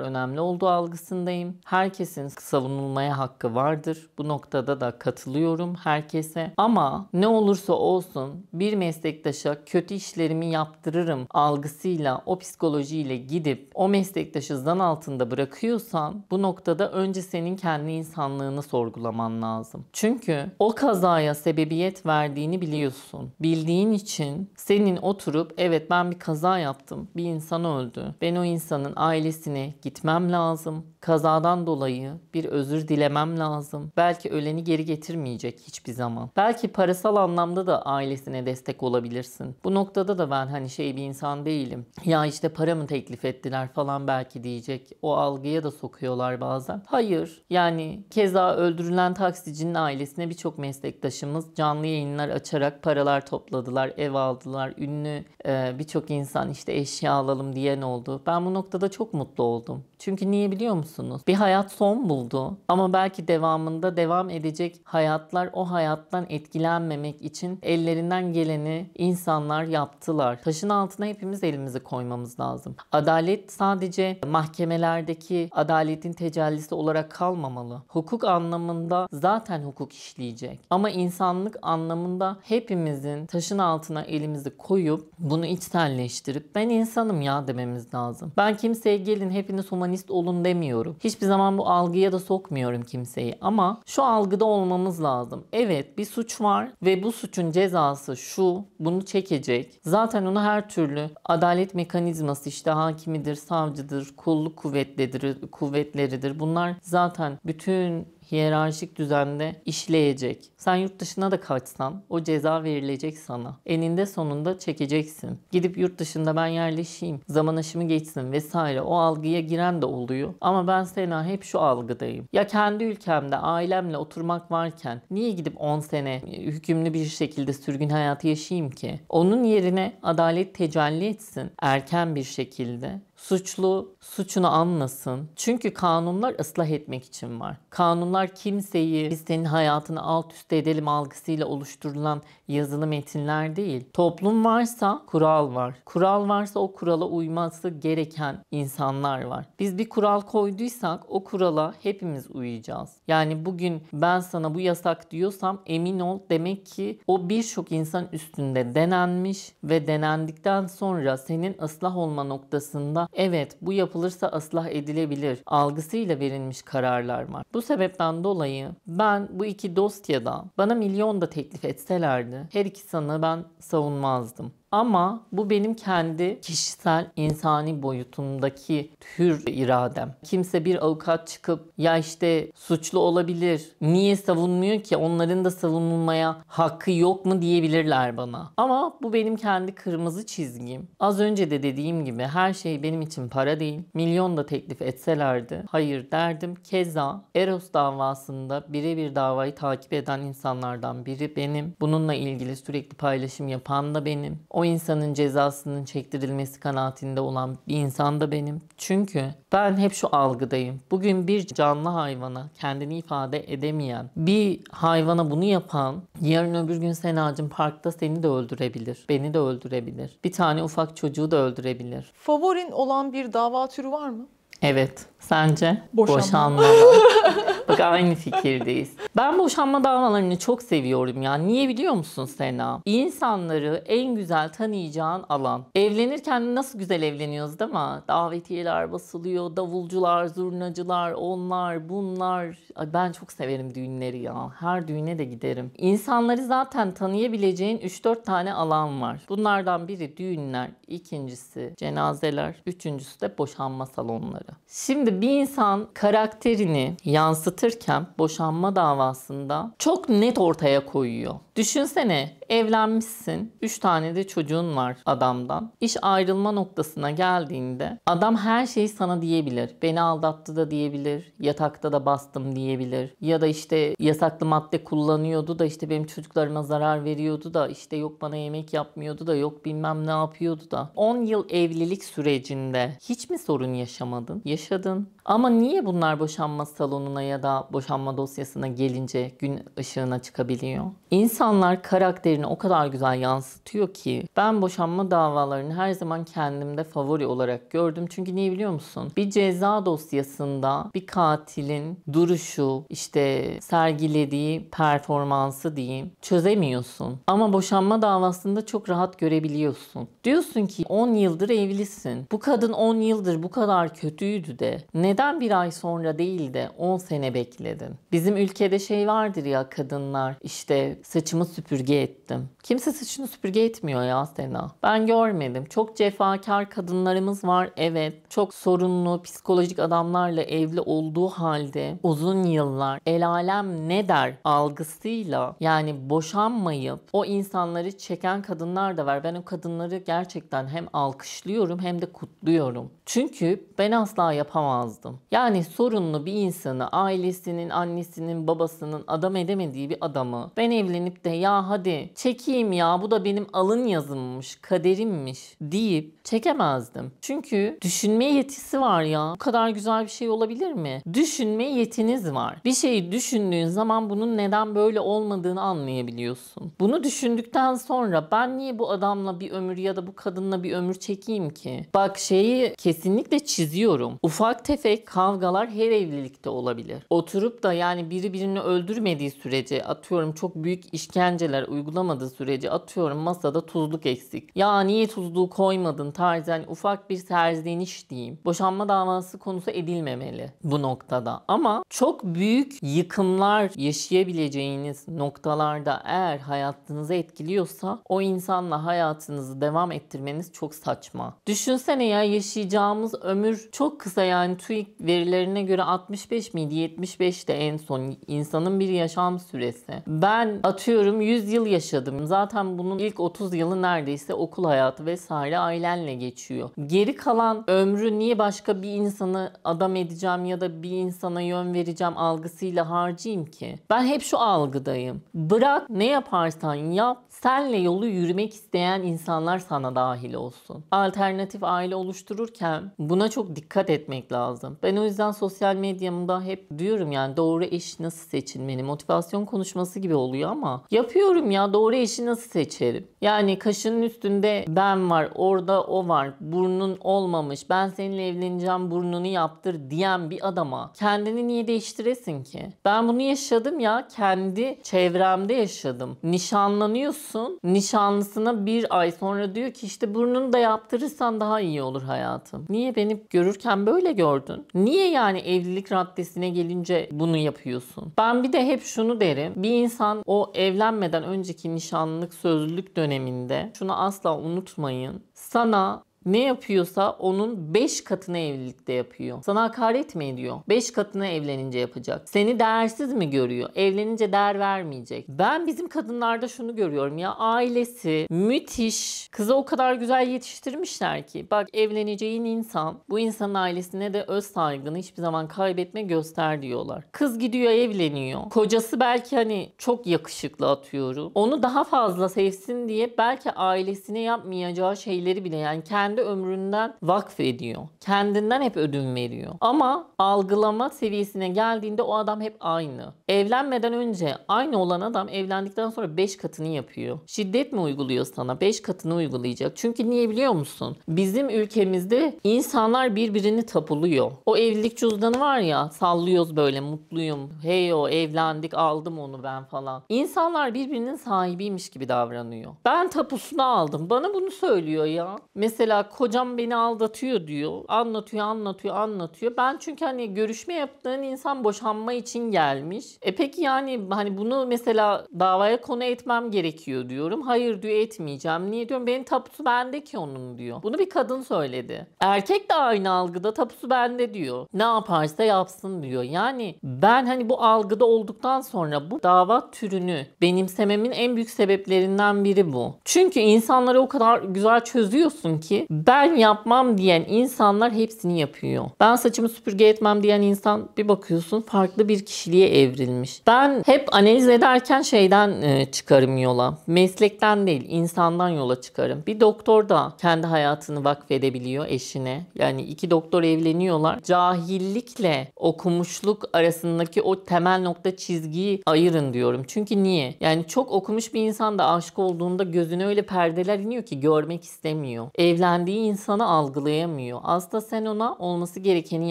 önemli olduğu algısındayım. Herkesin savunulmaya hakkı vardır. Bu noktada da katılıyorum herkese. Ama ne olursa olsun bir meslektaşa kötü işlerimi yaptırırım algısıyla o psikolojiyle gidip o meslektaşı zan altında bırakıyorsa düşünüyorsan bu noktada önce senin kendi insanlığını sorgulaman lazım. Çünkü o kazaya sebebiyet verdiğini biliyorsun. Bildiğin için senin oturup evet ben bir kaza yaptım. Bir insan öldü. Ben o insanın ailesine gitmem lazım Kazadan dolayı bir özür dilemem lazım. Belki öleni geri getirmeyecek hiçbir zaman. Belki parasal anlamda da ailesine destek olabilirsin. Bu noktada da ben hani şey bir insan değilim. Ya işte para mı teklif ettiler falan belki diyecek. O algıya da sokuyorlar bazen. Hayır. Yani keza öldürülen taksicinin ailesine birçok meslektaşımız canlı yayınlar açarak paralar topladılar, ev aldılar. Ünlü e, birçok insan işte eşya alalım diyen oldu. Ben bu noktada çok mutlu oldum. Çünkü niye biliyor musun? musunuz? Bir hayat son buldu ama belki devamında devam edecek hayatlar o hayattan etkilenmemek için ellerinden geleni insanlar yaptılar. Taşın altına hepimiz elimizi koymamız lazım. Adalet sadece mahkemelerdeki adaletin tecellisi olarak kalmamalı. Hukuk anlamında zaten hukuk işleyecek. Ama insanlık anlamında hepimizin taşın altına elimizi koyup bunu içselleştirip ben insanım ya dememiz lazım. Ben kimseye gelin hepiniz humanist olun demiyorum ediyorum. Hiçbir zaman bu algıya da sokmuyorum kimseyi ama şu algıda olmamız lazım. Evet bir suç var ve bu suçun cezası şu, bunu çekecek. Zaten onu her türlü adalet mekanizması işte hakimidir, savcıdır, kolluk kuvvetleridir, kuvvetleridir. Bunlar zaten bütün hiyerarşik düzende işleyecek. Sen yurt dışına da kaçsan o ceza verilecek sana. Eninde sonunda çekeceksin. Gidip yurt dışında ben yerleşeyim, zaman aşımı geçsin vesaire o algıya giren de oluyor. Ama ben Sena hep şu algıdayım. Ya kendi ülkemde ailemle oturmak varken niye gidip 10 sene e, hükümlü bir şekilde sürgün hayatı yaşayayım ki? Onun yerine adalet tecelli etsin erken bir şekilde Suçlu suçunu anlasın. Çünkü kanunlar ıslah etmek için var. Kanunlar kimseyi biz senin hayatını alt üst edelim algısıyla oluşturulan yazılı metinler değil. Toplum varsa kural var. Kural varsa o kurala uyması gereken insanlar var. Biz bir kural koyduysak o kurala hepimiz uyacağız. Yani bugün ben sana bu yasak diyorsam emin ol demek ki o birçok insan üstünde denenmiş ve denendikten sonra senin ıslah olma noktasında evet bu yapılırsa ıslah edilebilir algısıyla verilmiş kararlar var. Bu sebepten dolayı ben bu iki dosyada bana milyon da teklif etselerdi her ikisini ben savunmazdım. Ama bu benim kendi kişisel insani boyutumdaki hür iradem. Kimse bir avukat çıkıp ya işte suçlu olabilir. Niye savunmuyor ki? Onların da savunulmaya hakkı yok mu diyebilirler bana. Ama bu benim kendi kırmızı çizgim. Az önce de dediğim gibi her şey benim için para değil. Milyon da teklif etselerdi hayır derdim. Keza Eros davasında birebir davayı takip eden insanlardan biri benim. Bununla ilgili sürekli paylaşım yapan da benim. O o insanın cezasının çektirilmesi kanaatinde olan bir insan da benim. Çünkü ben hep şu algıdayım. Bugün bir canlı hayvana kendini ifade edemeyen, bir hayvana bunu yapan yarın öbür gün sen Senacığım parkta seni de öldürebilir. Beni de öldürebilir. Bir tane ufak çocuğu da öldürebilir. Favorin olan bir dava türü var mı? Evet. Sence? Boşanma. Bak aynı fikirdeyiz. Ben boşanma davalarını çok seviyorum ya. Niye biliyor musun Sena? İnsanları en güzel tanıyacağın alan. Evlenirken nasıl güzel evleniyoruz değil mi? Davetiyeler basılıyor, davulcular, zurnacılar, onlar, bunlar. Ay ben çok severim düğünleri ya. Her düğüne de giderim. İnsanları zaten tanıyabileceğin 3-4 tane alan var. Bunlardan biri düğünler, ikincisi cenazeler, üçüncüsü de boşanma salonları. Şimdi bir insan karakterini yansıtırken boşanma davasında çok net ortaya koyuyor. Düşünsene Evlenmişsin. 3 tane de çocuğun var adamdan. İş ayrılma noktasına geldiğinde adam her şeyi sana diyebilir. Beni aldattı da diyebilir. Yatakta da bastım diyebilir. Ya da işte yasaklı madde kullanıyordu da işte benim çocuklarıma zarar veriyordu da işte yok bana yemek yapmıyordu da yok bilmem ne yapıyordu da. 10 yıl evlilik sürecinde hiç mi sorun yaşamadın? Yaşadın. Ama niye bunlar boşanma salonuna ya da boşanma dosyasına gelince gün ışığına çıkabiliyor? İnsanlar karakter kaderini o kadar güzel yansıtıyor ki ben boşanma davalarını her zaman kendimde favori olarak gördüm. Çünkü niye biliyor musun? Bir ceza dosyasında bir katilin duruşu, işte sergilediği performansı diyeyim çözemiyorsun. Ama boşanma davasında çok rahat görebiliyorsun. Diyorsun ki 10 yıldır evlisin. Bu kadın 10 yıldır bu kadar kötüydü de neden bir ay sonra değil de 10 sene bekledin? Bizim ülkede şey vardır ya kadınlar işte saçımı süpürge etti ettim. Kimse saçını süpürge etmiyor ya Sena. Ben görmedim. Çok cefakar kadınlarımız var evet. Çok sorunlu psikolojik adamlarla evli olduğu halde uzun yıllar el alem ne der algısıyla yani boşanmayıp o insanları çeken kadınlar da var. Ben o kadınları gerçekten hem alkışlıyorum hem de kutluyorum. Çünkü ben asla yapamazdım. Yani sorunlu bir insanı ailesinin, annesinin, babasının adam edemediği bir adamı ben evlenip de ya hadi çekeyim ya bu da benim alın yazımmış, kaderimmiş deyip çekemezdim. Çünkü düşünme yetisi var ya. Bu kadar güzel bir şey olabilir mi? Düşünme yetiniz var. Bir şeyi düşündüğün zaman bunun neden böyle olmadığını anlayabiliyorsun. Bunu düşündükten sonra ben niye bu adamla bir ömür ya da bu kadınla bir ömür çekeyim ki? Bak şeyi kesinlikle çiziyorum. Ufak tefek kavgalar her evlilikte olabilir. Oturup da yani biri birini öldürmediği sürece atıyorum çok büyük işkenceler uygulamayacak alınamadığı sürece atıyorum masada tuzluk eksik. Ya niye tuzluğu koymadın tarzı yani ufak bir serzeniş diyeyim. Boşanma davası konusu edilmemeli bu noktada. Ama çok büyük yıkımlar yaşayabileceğiniz noktalarda eğer hayatınızı etkiliyorsa o insanla hayatınızı devam ettirmeniz çok saçma. Düşünsene ya yaşayacağımız ömür çok kısa yani TÜİK verilerine göre 65 miydi 75 de en son insanın bir yaşam süresi. Ben atıyorum 100 yıl yaşadım yaşadım. Zaten bunun ilk 30 yılı neredeyse okul hayatı vesaire ailenle geçiyor. Geri kalan ömrü niye başka bir insanı adam edeceğim ya da bir insana yön vereceğim algısıyla harcayayım ki? Ben hep şu algıdayım. Bırak ne yaparsan yap, senle yolu yürümek isteyen insanlar sana dahil olsun. Alternatif aile oluştururken buna çok dikkat etmek lazım. Ben o yüzden sosyal medyamda hep diyorum yani doğru eş nasıl seçilmeli? Motivasyon konuşması gibi oluyor ama yapıyorum ya doğru doğru eşi nasıl seçerim? Yani kaşının üstünde ben var, orada o var, burnun olmamış, ben seninle evleneceğim burnunu yaptır diyen bir adama kendini niye değiştiresin ki? Ben bunu yaşadım ya kendi çevremde yaşadım. Nişanlanıyorsun, nişanlısına bir ay sonra diyor ki işte burnunu da yaptırırsan daha iyi olur hayatım. Niye beni görürken böyle gördün? Niye yani evlilik raddesine gelince bunu yapıyorsun? Ben bir de hep şunu derim. Bir insan o evlenmeden önceki Nişanlık sözlülük döneminde şunu asla unutmayın. Sana ne yapıyorsa onun 5 katını evlilikte yapıyor. Sana hakaret mi ediyor? 5 katını evlenince yapacak. Seni değersiz mi görüyor? Evlenince değer vermeyecek. Ben bizim kadınlarda şunu görüyorum ya ailesi müthiş. Kızı o kadar güzel yetiştirmişler ki. Bak evleneceğin insan bu insanın ailesine de öz saygını hiçbir zaman kaybetme göster diyorlar. Kız gidiyor evleniyor. Kocası belki hani çok yakışıklı atıyorum. Onu daha fazla sevsin diye belki ailesine yapmayacağı şeyleri bile yani kendi kendi ömründen vakf ediyor. Kendinden hep ödün veriyor. Ama algılama seviyesine geldiğinde o adam hep aynı. Evlenmeden önce aynı olan adam evlendikten sonra 5 katını yapıyor. Şiddet mi uyguluyor sana? 5 katını uygulayacak. Çünkü niye biliyor musun? Bizim ülkemizde insanlar birbirini tapuluyor. O evlilik cüzdanı var ya sallıyoruz böyle mutluyum. Hey o evlendik aldım onu ben falan. İnsanlar birbirinin sahibiymiş gibi davranıyor. Ben tapusunu aldım. Bana bunu söylüyor ya. Mesela kocam beni aldatıyor diyor. Anlatıyor, anlatıyor, anlatıyor. Ben çünkü hani görüşme yaptığın insan boşanma için gelmiş. E peki yani hani bunu mesela davaya konu etmem gerekiyor diyorum. Hayır diyor etmeyeceğim. Niye diyorum? Benim tapusu bende ki onun diyor. Bunu bir kadın söyledi. Erkek de aynı algıda tapusu bende diyor. Ne yaparsa yapsın diyor. Yani ben hani bu algıda olduktan sonra bu dava türünü benimsememin en büyük sebeplerinden biri bu. Çünkü insanları o kadar güzel çözüyorsun ki ben yapmam diyen insanlar hepsini yapıyor. Ben saçımı süpürge etmem diyen insan bir bakıyorsun farklı bir kişiliğe evrilmiş. Ben hep analiz ederken şeyden e, çıkarım yola. Meslekten değil insandan yola çıkarım. Bir doktor da kendi hayatını vakfedebiliyor eşine. Yani iki doktor evleniyorlar. Cahillikle okumuşluk arasındaki o temel nokta çizgiyi ayırın diyorum. Çünkü niye? Yani çok okumuş bir insan da aşık olduğunda gözüne öyle perdeler iniyor ki görmek istemiyor. Evlen güvendiği insanı algılayamıyor. Aslında sen ona olması gerekeni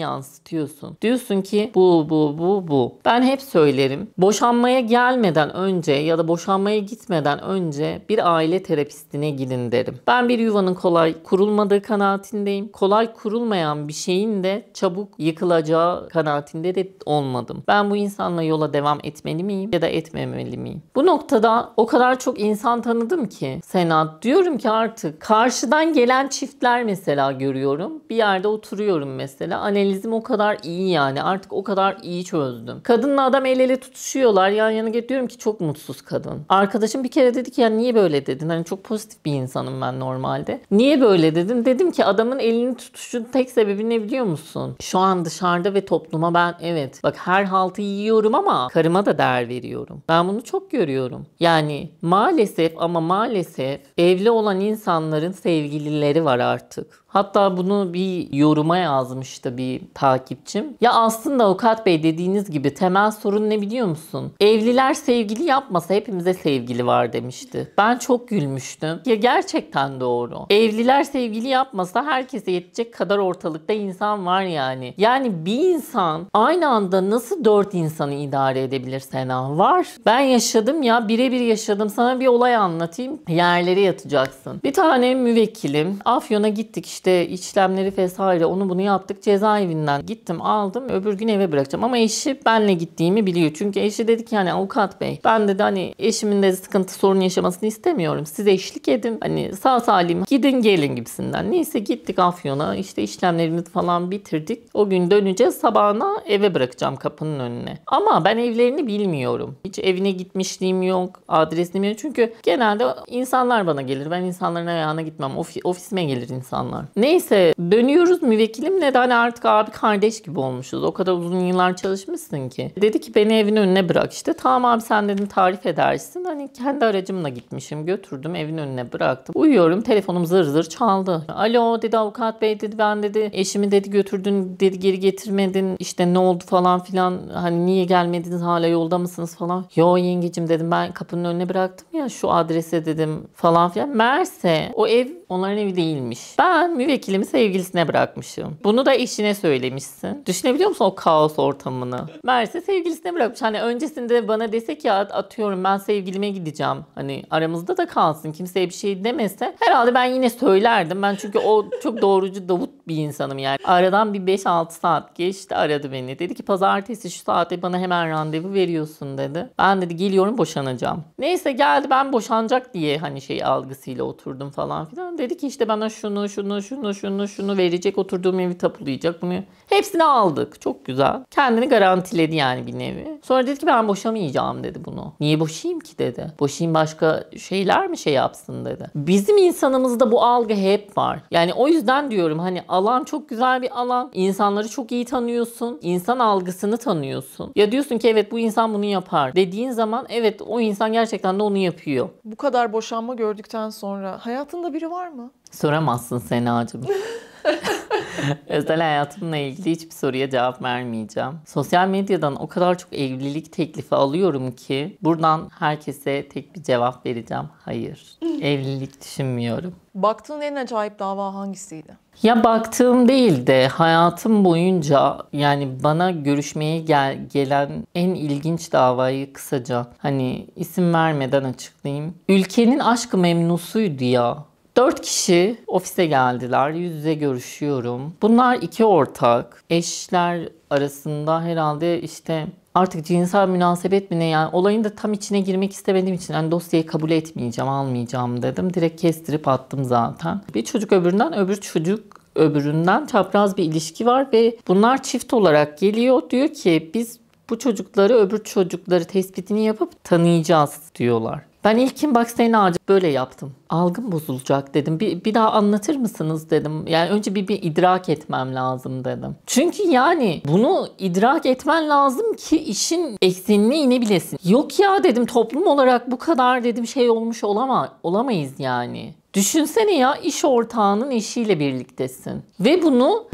yansıtıyorsun. Diyorsun ki bu bu bu bu. Ben hep söylerim. Boşanmaya gelmeden önce ya da boşanmaya gitmeden önce bir aile terapistine gidin derim. Ben bir yuvanın kolay kurulmadığı kanaatindeyim. Kolay kurulmayan bir şeyin de çabuk yıkılacağı kanaatinde de olmadım. Ben bu insanla yola devam etmeli miyim ya da etmemeli miyim? Bu noktada o kadar çok insan tanıdım ki Senat diyorum ki artık karşıdan gelen çift çiftler mesela görüyorum. Bir yerde oturuyorum mesela. Analizim o kadar iyi yani. Artık o kadar iyi çözdüm. Kadınla adam el ele tutuşuyorlar. Yan yana getiriyorum ki çok mutsuz kadın. Arkadaşım bir kere dedi ki ya niye böyle dedin? Hani çok pozitif bir insanım ben normalde. Niye böyle dedim? Dedim ki adamın elini tutuşun tek sebebi ne biliyor musun? Şu an dışarıda ve topluma ben evet bak her haltı yiyorum ama karıma da değer veriyorum. Ben bunu çok görüyorum. Yani maalesef ama maalesef evli olan insanların sevgilileri var artık. Hatta bunu bir yoruma yazmıştı bir takipçim. Ya aslında Avukat Bey dediğiniz gibi temel sorun ne biliyor musun? Evliler sevgili yapmasa hepimize sevgili var demişti. Ben çok gülmüştüm. Ya gerçekten doğru. Evliler sevgili yapmasa herkese yetecek kadar ortalıkta insan var yani. Yani bir insan aynı anda nasıl dört insanı idare edebilir Sena? Var. Ben yaşadım ya birebir yaşadım. Sana bir olay anlatayım. Yerlere yatacaksın. Bir tane müvekkilim. Afyon'a gittik işte işte işlemleri vesaire onu bunu yaptık cezaevinden gittim aldım öbür gün eve bırakacağım ama eşi benle gittiğimi biliyor çünkü eşi dedi ki hani avukat bey ben dedi hani eşimin de sıkıntı sorun yaşamasını istemiyorum size eşlik edin hani sağ salim gidin gelin gibisinden neyse gittik Afyon'a işte işlemlerimizi falan bitirdik o gün döneceğiz sabahına eve bırakacağım kapının önüne ama ben evlerini bilmiyorum hiç evine gitmişliğim yok adresini bilmiyorum çünkü genelde insanlar bana gelir ben insanların ayağına gitmem Ofis, ofisime gelir insanlar. Neyse dönüyoruz müvekkilimle Neden hani artık abi kardeş gibi olmuşuz. O kadar uzun yıllar çalışmışsın ki. Dedi ki beni evin önüne bırak işte. Tamam abi sen dedim tarif edersin. Hani kendi aracımla gitmişim götürdüm evin önüne bıraktım. Uyuyorum telefonum zır zır çaldı. Alo dedi avukat bey dedi ben dedi eşimi dedi götürdün dedi geri getirmedin İşte ne oldu falan filan hani niye gelmediniz hala yolda mısınız falan. Yo yengecim dedim ben kapının önüne bıraktım ya şu adrese dedim falan filan. Merse o ev Onların evi değilmiş. Ben müvekkilimi sevgilisine bırakmışım. Bunu da eşine söylemişsin. Düşünebiliyor musun o kaos ortamını? Meğerse sevgilisine bırakmış. Hani öncesinde bana desek ya atıyorum ben sevgilime gideceğim. Hani aramızda da kalsın. Kimseye bir şey demese. Herhalde ben yine söylerdim. Ben çünkü o çok doğrucu Davut bir insanım yani. Aradan bir 5-6 saat geçti aradı beni. Dedi ki pazartesi şu saatte bana hemen randevu veriyorsun dedi. Ben dedi geliyorum boşanacağım. Neyse geldi ben boşanacak diye hani şey algısıyla oturdum falan filan dedi dedi ki işte bana şunu, şunu, şunu, şunu, şunu verecek. Oturduğum evi tapulayacak. Bunu hepsini aldık. Çok güzel. Kendini garantiledi yani bir nevi. Sonra dedi ki ben boşamayacağım dedi bunu. Niye boşayayım ki dedi. Boşayayım başka şeyler mi şey yapsın dedi. Bizim insanımızda bu algı hep var. Yani o yüzden diyorum hani alan çok güzel bir alan. İnsanları çok iyi tanıyorsun. İnsan algısını tanıyorsun. Ya diyorsun ki evet bu insan bunu yapar. Dediğin zaman evet o insan gerçekten de onu yapıyor. Bu kadar boşanma gördükten sonra hayatında biri var var mı? Soramazsın Sena'cığım. Özel hayatımla ilgili hiçbir soruya cevap vermeyeceğim. Sosyal medyadan o kadar çok evlilik teklifi alıyorum ki buradan herkese tek bir cevap vereceğim. Hayır. evlilik düşünmüyorum. Baktığın en acayip dava hangisiydi? Ya baktığım değil de hayatım boyunca yani bana görüşmeye gel gelen en ilginç davayı kısaca hani isim vermeden açıklayayım. Ülkenin aşkı memnusuydu ya. Dört kişi ofise geldiler. Yüz yüze görüşüyorum. Bunlar iki ortak. Eşler arasında herhalde işte artık cinsel münasebet mi ne yani olayın da tam içine girmek istemediğim için hani dosyayı kabul etmeyeceğim almayacağım dedim. Direkt kestirip attım zaten. Bir çocuk öbüründen öbür çocuk öbüründen çapraz bir ilişki var ve bunlar çift olarak geliyor. Diyor ki biz bu çocukları öbür çocukları tespitini yapıp tanıyacağız diyorlar. Ben ilk inbox'ten ağacı böyle yaptım. Algım bozulacak dedim. Bir, bir daha anlatır mısınız dedim. Yani önce bir, bir idrak etmem lazım dedim. Çünkü yani bunu idrak etmen lazım ki işin eksenine inebilesin. Yok ya dedim toplum olarak bu kadar dedim şey olmuş olama, olamayız yani. Düşünsene ya iş ortağının eşiyle birliktesin. Ve bunu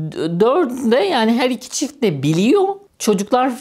dördünde yani her iki çift de biliyor çocuklar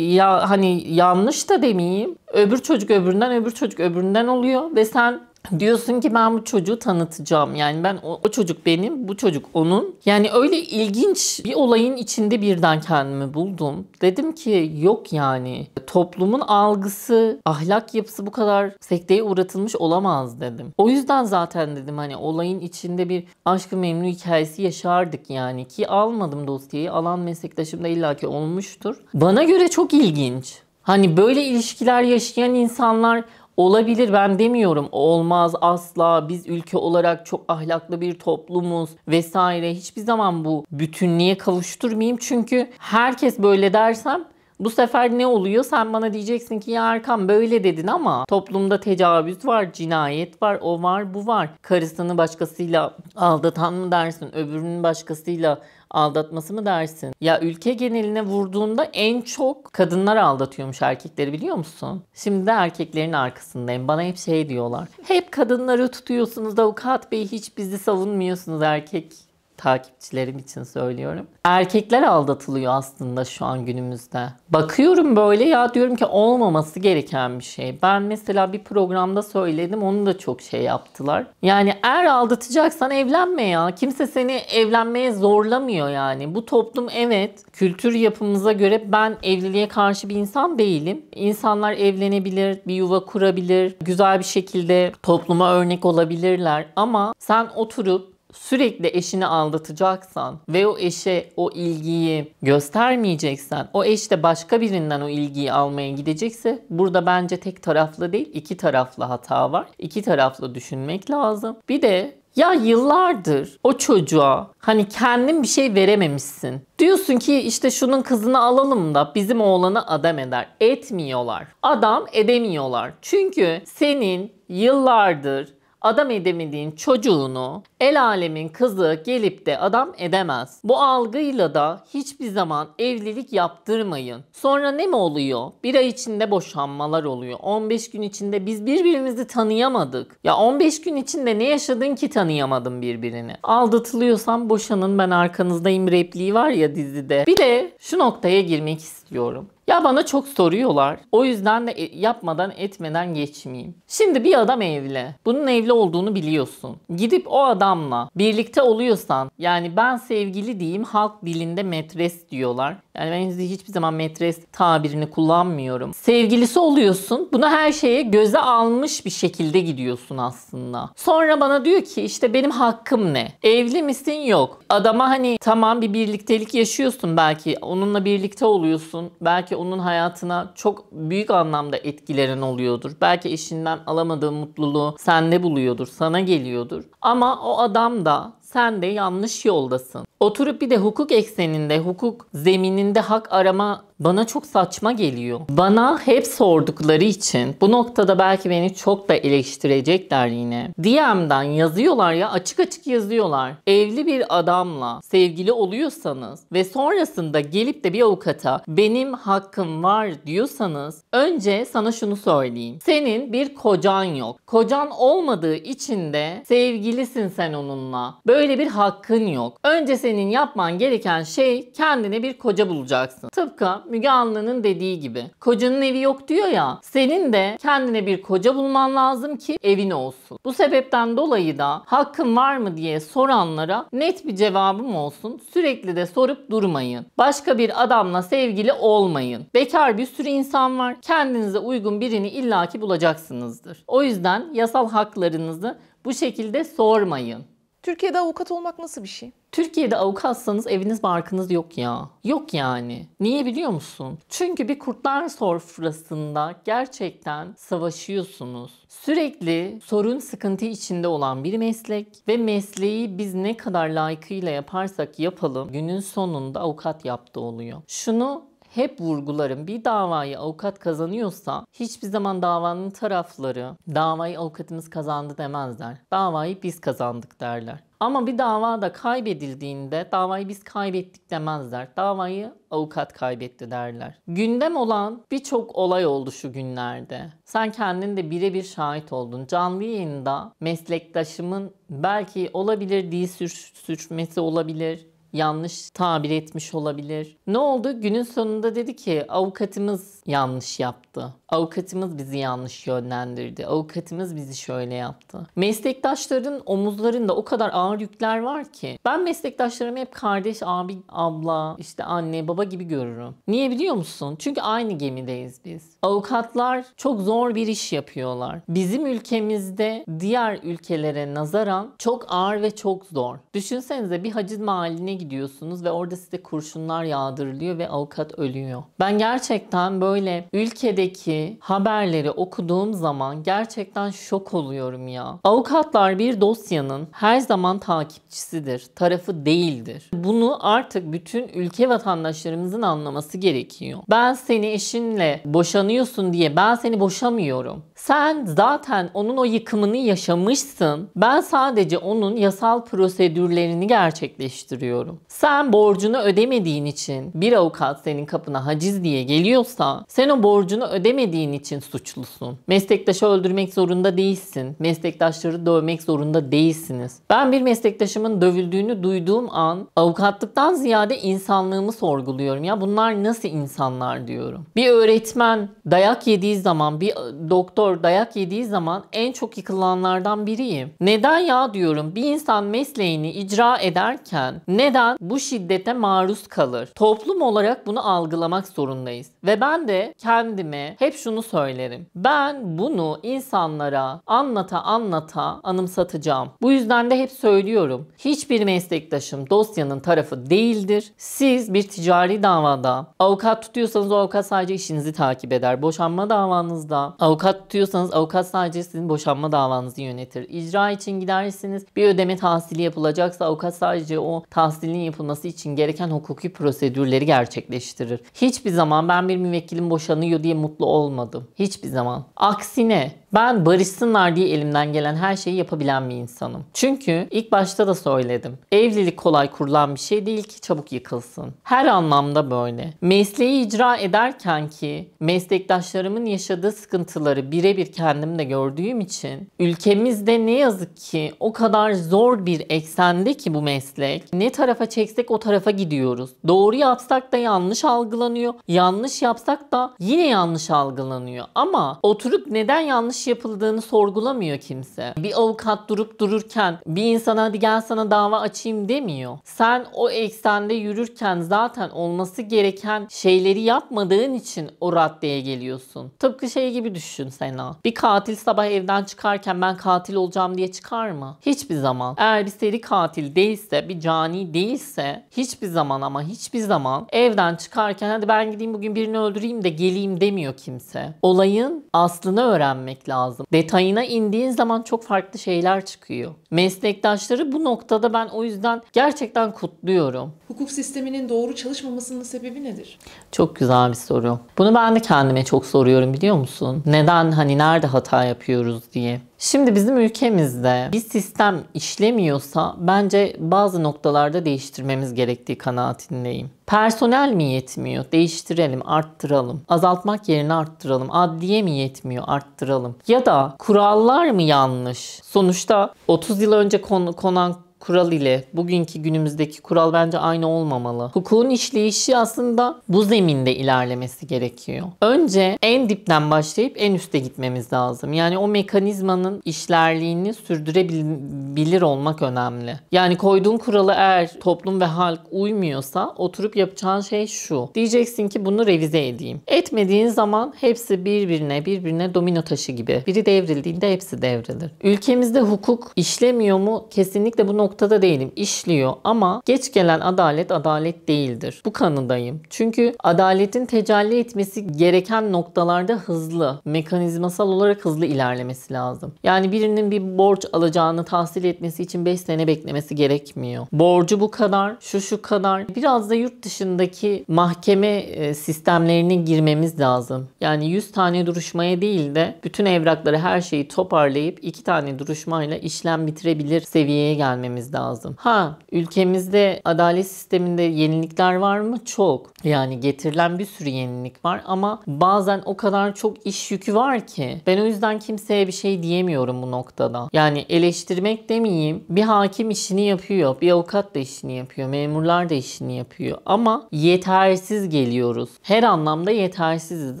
ya hani yanlış da demeyeyim. Öbür çocuk öbüründen, öbür çocuk öbüründen oluyor ve sen Diyorsun ki ben bu çocuğu tanıtacağım. Yani ben o, o çocuk benim, bu çocuk onun. Yani öyle ilginç bir olayın içinde birden kendimi buldum. Dedim ki yok yani toplumun algısı, ahlak yapısı bu kadar sekteye uğratılmış olamaz dedim. O yüzden zaten dedim hani olayın içinde bir aşkı memnu hikayesi yaşardık yani ki almadım dosyayı. Alan meslektaşım da illaki olmuştur. Bana göre çok ilginç. Hani böyle ilişkiler yaşayan insanlar Olabilir ben demiyorum olmaz asla biz ülke olarak çok ahlaklı bir toplumuz vesaire hiçbir zaman bu bütünlüğe kavuşturmayayım çünkü herkes böyle dersem bu sefer ne oluyor? Sen bana diyeceksin ki ya Erkan böyle dedin ama toplumda tecavüz var, cinayet var, o var, bu var. Karısını başkasıyla aldatan mı dersin? Öbürünün başkasıyla aldatması mı dersin? Ya ülke geneline vurduğunda en çok kadınlar aldatıyormuş erkekleri biliyor musun? Şimdi de erkeklerin arkasındayım. Bana hep şey diyorlar. Hep kadınları tutuyorsunuz avukat bey hiç bizi savunmuyorsunuz erkek takipçilerim için söylüyorum. Erkekler aldatılıyor aslında şu an günümüzde. Bakıyorum böyle ya diyorum ki olmaması gereken bir şey. Ben mesela bir programda söyledim onu da çok şey yaptılar. Yani eğer aldatacaksan evlenme ya. Kimse seni evlenmeye zorlamıyor yani. Bu toplum evet kültür yapımıza göre ben evliliğe karşı bir insan değilim. İnsanlar evlenebilir, bir yuva kurabilir, güzel bir şekilde topluma örnek olabilirler ama sen oturup sürekli eşini aldatacaksan ve o eşe o ilgiyi göstermeyeceksen, o eş de başka birinden o ilgiyi almaya gidecekse burada bence tek taraflı değil iki taraflı hata var. İki taraflı düşünmek lazım. Bir de ya yıllardır o çocuğa hani kendin bir şey verememişsin. Diyorsun ki işte şunun kızını alalım da bizim oğlanı adam eder. Etmiyorlar. Adam edemiyorlar. Çünkü senin yıllardır adam edemediğin çocuğunu el alemin kızı gelip de adam edemez. Bu algıyla da hiçbir zaman evlilik yaptırmayın. Sonra ne mi oluyor? Bir ay içinde boşanmalar oluyor. 15 gün içinde biz birbirimizi tanıyamadık. Ya 15 gün içinde ne yaşadın ki tanıyamadın birbirini? Aldatılıyorsan boşanın ben arkanızdayım repliği var ya dizide. Bir de şu noktaya girmek istiyorum. Ya bana çok soruyorlar. O yüzden de e, yapmadan etmeden geçmeyeyim. Şimdi bir adam evli. Bunun evli olduğunu biliyorsun. Gidip o adamla birlikte oluyorsan yani ben sevgili diyeyim halk dilinde metres diyorlar. Yani ben hiçbir zaman metres tabirini kullanmıyorum. Sevgilisi oluyorsun. buna her şeye göze almış bir şekilde gidiyorsun aslında. Sonra bana diyor ki işte benim hakkım ne? Evli misin? Yok. Adama hani tamam bir birliktelik yaşıyorsun belki. Onunla birlikte oluyorsun. Belki onun hayatına çok büyük anlamda etkilerin oluyordur. Belki eşinden alamadığı mutluluğu sende buluyordur, sana geliyordur. Ama o adam da sen de yanlış yoldasın. Oturup bir de hukuk ekseninde, hukuk zemininde hak arama bana çok saçma geliyor. Bana hep sordukları için bu noktada belki beni çok da eleştirecekler yine. DM'den yazıyorlar ya açık açık yazıyorlar. Evli bir adamla sevgili oluyorsanız ve sonrasında gelip de bir avukata benim hakkım var diyorsanız önce sana şunu söyleyeyim. Senin bir kocan yok. Kocan olmadığı için de sevgilisin sen onunla. Böyle bir hakkın yok. Önce senin yapman gereken şey kendine bir koca bulacaksın. Tıpkı Müge Anlı'nın dediği gibi. Kocanın evi yok diyor ya. Senin de kendine bir koca bulman lazım ki evin olsun. Bu sebepten dolayı da hakkın var mı diye soranlara net bir cevabım olsun. Sürekli de sorup durmayın. Başka bir adamla sevgili olmayın. Bekar bir sürü insan var. Kendinize uygun birini illaki bulacaksınızdır. O yüzden yasal haklarınızı bu şekilde sormayın. Türkiye'de avukat olmak nasıl bir şey? Türkiye'de avukatsanız eviniz barkınız yok ya. Yok yani. Niye biliyor musun? Çünkü bir kurtlar sofrasında gerçekten savaşıyorsunuz. Sürekli sorun sıkıntı içinde olan bir meslek ve mesleği biz ne kadar layıkıyla yaparsak yapalım günün sonunda avukat yaptı oluyor. Şunu hep vurgularım. Bir davayı avukat kazanıyorsa hiçbir zaman davanın tarafları davayı avukatımız kazandı demezler. Davayı biz kazandık derler. Ama bir dava da kaybedildiğinde davayı biz kaybettik demezler. Davayı avukat kaybetti derler. Gündem olan birçok olay oldu şu günlerde. Sen kendin de birebir şahit oldun. Canlı yayında meslektaşımın belki olabilir diye sür sürçmesi olabilir yanlış tabir etmiş olabilir. Ne oldu? Günün sonunda dedi ki avukatımız yanlış yaptı. Avukatımız bizi yanlış yönlendirdi. Avukatımız bizi şöyle yaptı. Meslektaşların omuzlarında o kadar ağır yükler var ki. Ben meslektaşlarımı hep kardeş, abi, abla, işte anne, baba gibi görürüm. Niye biliyor musun? Çünkü aynı gemideyiz biz. Avukatlar çok zor bir iş yapıyorlar. Bizim ülkemizde diğer ülkelere nazaran çok ağır ve çok zor. Düşünsenize bir haciz mahalline gidiyorsunuz ve orada size kurşunlar yağdırılıyor ve avukat ölüyor. Ben gerçekten böyle ülkedeki haberleri okuduğum zaman gerçekten şok oluyorum ya. Avukatlar bir dosyanın her zaman takipçisidir, tarafı değildir. Bunu artık bütün ülke vatandaşlarımızın anlaması gerekiyor. Ben seni eşinle boşanıyorsun diye ben seni boşamıyorum. Sen zaten onun o yıkımını yaşamışsın. Ben sadece onun yasal prosedürlerini gerçekleştiriyorum ediyorum. Sen borcunu ödemediğin için bir avukat senin kapına haciz diye geliyorsa sen o borcunu ödemediğin için suçlusun. Meslektaşı öldürmek zorunda değilsin. Meslektaşları dövmek zorunda değilsiniz. Ben bir meslektaşımın dövüldüğünü duyduğum an avukatlıktan ziyade insanlığımı sorguluyorum. Ya bunlar nasıl insanlar diyorum. Bir öğretmen dayak yediği zaman, bir doktor dayak yediği zaman en çok yıkılanlardan biriyim. Neden ya diyorum bir insan mesleğini icra ederken ne? beden bu şiddete maruz kalır. Toplum olarak bunu algılamak zorundayız. Ve ben de kendime hep şunu söylerim. Ben bunu insanlara anlata anlata anımsatacağım. Bu yüzden de hep söylüyorum. Hiçbir meslektaşım dosyanın tarafı değildir. Siz bir ticari davada avukat tutuyorsanız o avukat sadece işinizi takip eder. Boşanma davanızda avukat tutuyorsanız avukat sadece sizin boşanma davanızı yönetir. İcra için gidersiniz. Bir ödeme tahsili yapılacaksa avukat sadece o tahsil tahsilin yapılması için gereken hukuki prosedürleri gerçekleştirir. Hiçbir zaman ben bir müvekkilim boşanıyor diye mutlu olmadım. Hiçbir zaman. Aksine ben barışsınlar diye elimden gelen her şeyi yapabilen bir insanım. Çünkü ilk başta da söyledim. Evlilik kolay kurulan bir şey değil ki çabuk yıkılsın. Her anlamda böyle. Mesleği icra ederken ki meslektaşlarımın yaşadığı sıkıntıları birebir kendim de gördüğüm için ülkemizde ne yazık ki o kadar zor bir eksende ki bu meslek. Ne tarafa çeksek o tarafa gidiyoruz. Doğru yapsak da yanlış algılanıyor. Yanlış yapsak da yine yanlış algılanıyor. Ama oturup neden yanlış yapıldığını sorgulamıyor kimse. Bir avukat durup dururken bir insana hadi gel sana dava açayım demiyor. Sen o eksende yürürken zaten olması gereken şeyleri yapmadığın için o raddeye geliyorsun. Tıpkı şey gibi düşün Sena. Bir katil sabah evden çıkarken ben katil olacağım diye çıkar mı? Hiçbir zaman. Eğer bir seri katil değilse, bir cani değilse hiçbir zaman ama hiçbir zaman evden çıkarken hadi ben gideyim bugün birini öldüreyim de geleyim demiyor kimse. Olayın aslını öğrenmek lazım lazım. Detayına indiğin zaman çok farklı şeyler çıkıyor. Meslektaşları bu noktada ben o yüzden gerçekten kutluyorum. Hukuk sisteminin doğru çalışmamasının sebebi nedir? Çok güzel bir soru. Bunu ben de kendime çok soruyorum biliyor musun? Neden hani nerede hata yapıyoruz diye. Şimdi bizim ülkemizde bir sistem işlemiyorsa bence bazı noktalarda değiştirmemiz gerektiği kanaatindeyim. Personel mi yetmiyor? Değiştirelim, arttıralım. Azaltmak yerine arttıralım. Adliye mi yetmiyor? Arttıralım. Ya da kurallar mı yanlış? Sonuçta 30 yıl önce konan kural ile bugünkü günümüzdeki kural bence aynı olmamalı. Hukukun işleyişi aslında bu zeminde ilerlemesi gerekiyor. Önce en dipten başlayıp en üste gitmemiz lazım. Yani o mekanizmanın işlerliğini sürdürebilir olmak önemli. Yani koyduğun kuralı eğer toplum ve halk uymuyorsa oturup yapacağın şey şu. Diyeceksin ki bunu revize edeyim. Etmediğin zaman hepsi birbirine birbirine domino taşı gibi. Biri devrildiğinde hepsi devrilir. Ülkemizde hukuk işlemiyor mu? Kesinlikle bu nokta noktada değilim. İşliyor ama geç gelen adalet adalet değildir. Bu kanıdayım. Çünkü adaletin tecelli etmesi gereken noktalarda hızlı, mekanizmasal olarak hızlı ilerlemesi lazım. Yani birinin bir borç alacağını tahsil etmesi için 5 sene beklemesi gerekmiyor. Borcu bu kadar, şu şu kadar. Biraz da yurt dışındaki mahkeme e, sistemlerine girmemiz lazım. Yani 100 tane duruşmaya değil de bütün evrakları her şeyi toparlayıp 2 tane duruşmayla işlem bitirebilir seviyeye gelmemiz etmemiz lazım. Ha ülkemizde adalet sisteminde yenilikler var mı? Çok. Yani getirilen bir sürü yenilik var ama bazen o kadar çok iş yükü var ki ben o yüzden kimseye bir şey diyemiyorum bu noktada. Yani eleştirmek demeyeyim. Bir hakim işini yapıyor, bir avukat da işini yapıyor, memurlar da işini yapıyor ama yetersiz geliyoruz. Her anlamda yetersiziz.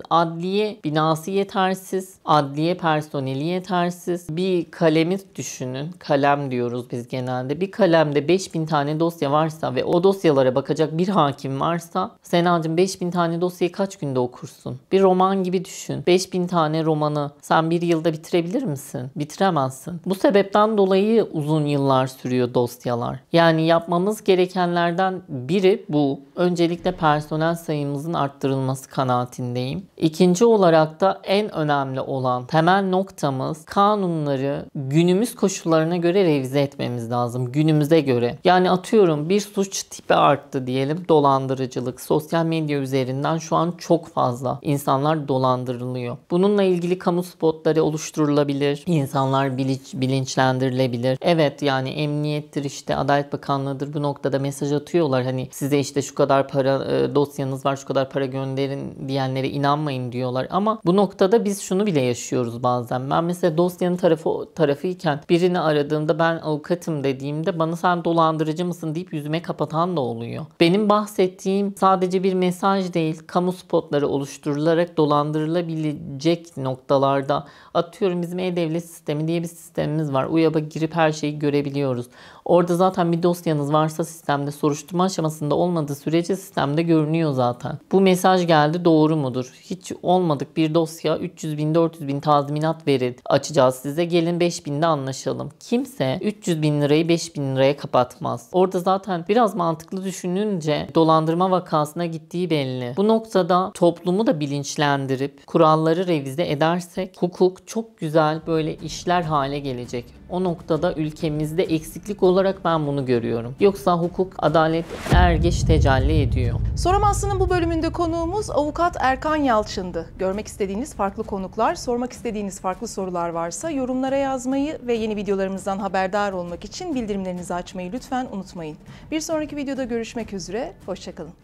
Adliye binası yetersiz, adliye personeli yetersiz. Bir kalemi düşünün. Kalem diyoruz biz genelde hanımefendi bir kalemde 5000 tane dosya varsa ve o dosyalara bakacak bir hakim varsa Sena'cığım 5000 tane dosyayı kaç günde okursun? Bir roman gibi düşün. 5000 tane romanı sen bir yılda bitirebilir misin? Bitiremezsin. Bu sebepten dolayı uzun yıllar sürüyor dosyalar. Yani yapmamız gerekenlerden biri bu. Öncelikle personel sayımızın arttırılması kanaatindeyim. İkinci olarak da en önemli olan temel noktamız kanunları günümüz koşullarına göre revize etmemiz lazım lazım günümüze göre. Yani atıyorum bir suç tipi arttı diyelim dolandırıcılık. Sosyal medya üzerinden şu an çok fazla insanlar dolandırılıyor. Bununla ilgili kamu spotları oluşturulabilir. İnsanlar bilinç, bilinçlendirilebilir. Evet yani emniyettir işte Adalet Bakanlığı'dır bu noktada mesaj atıyorlar. Hani size işte şu kadar para e, dosyanız var şu kadar para gönderin diyenlere inanmayın diyorlar. Ama bu noktada biz şunu bile yaşıyoruz bazen. Ben mesela dosyanın tarafı tarafıyken birini aradığımda ben avukatım dedi dediğimde bana sen dolandırıcı mısın deyip yüzüme kapatan da oluyor. Benim bahsettiğim sadece bir mesaj değil, kamu spotları oluşturularak dolandırılabilecek noktalarda atıyorum bizim e-devlet sistemi diye bir sistemimiz var. UYAB'a girip her şeyi görebiliyoruz. Orada zaten bir dosyanız varsa sistemde soruşturma aşamasında olmadığı sürece sistemde görünüyor zaten. Bu mesaj geldi doğru mudur? Hiç olmadık bir dosya 300 bin 400 bin tazminat veri açacağız size. Gelin 5 binde anlaşalım. Kimse 300 bin lirayı 5 bin liraya kapatmaz. Orada zaten biraz mantıklı düşününce dolandırma vakasına gittiği belli. Bu noktada toplumu da bilinçlendirip kuralları revize edersek hukuk çok güzel böyle işler hale gelecek. O noktada ülkemizde eksiklik olarak ben bunu görüyorum. Yoksa hukuk, adalet er geç tecelli ediyor. Soramazsın'ın bu bölümünde konuğumuz avukat Erkan Yalçın'dı. Görmek istediğiniz farklı konuklar, sormak istediğiniz farklı sorular varsa yorumlara yazmayı ve yeni videolarımızdan haberdar olmak için bildirimlerinizi açmayı lütfen unutmayın. Bir sonraki videoda görüşmek üzere, hoşçakalın.